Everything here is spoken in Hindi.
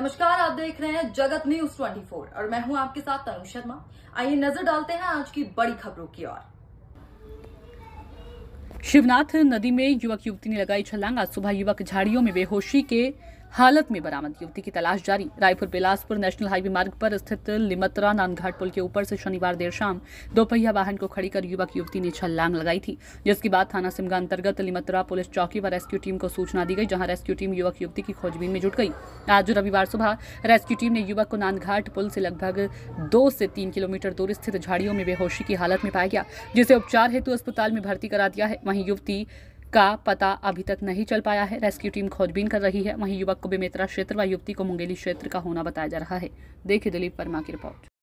नमस्कार आप देख रहे हैं जगत न्यूज 24 और मैं हूं आपके साथ तनु शर्मा आइए नजर डालते हैं आज की बड़ी खबरों की ओर शिवनाथ नदी में युवक युवती ने लगाई छलांग आज सुबह युवक झाड़ियों में बेहोशी के हालत में बरामद युवती की तलाश जारी रायपुर बिलासपुर नेशनल हाईवे मार्ग पर स्थित लिमतरा नानघाट पुल के ऊपर से शनिवार देर शाम दोपहिया वाहन को खड़ी कर युवक युवती ने छलांग लगाई थी जिसके बाद थाना सिमगा अंतर्गत लिमतरा पुलिस चौकी व रेस्क्यू टीम को सूचना दी गई जहां रेस्क्यू टीम युवक युवती की खोजबीन में जुट गई आज रविवार सुबह रेस्क्यू टीम ने युवक को नानघाट पुल से लगभग दो से तीन किलोमीटर दूर स्थित झाड़ियों में बेहोशी की हालत में पाया गया जिसे उपचार हेतु अस्पताल में भर्ती करा दिया है वहीं युवती का पता अभी तक नहीं चल पाया है रेस्क्यू टीम खोजबीन कर रही है वहीं युवक को बेमेतरा क्षेत्र व युवती को मुंगेली क्षेत्र का होना बताया जा रहा है देखिए दिलीप वर्मा की रिपोर्ट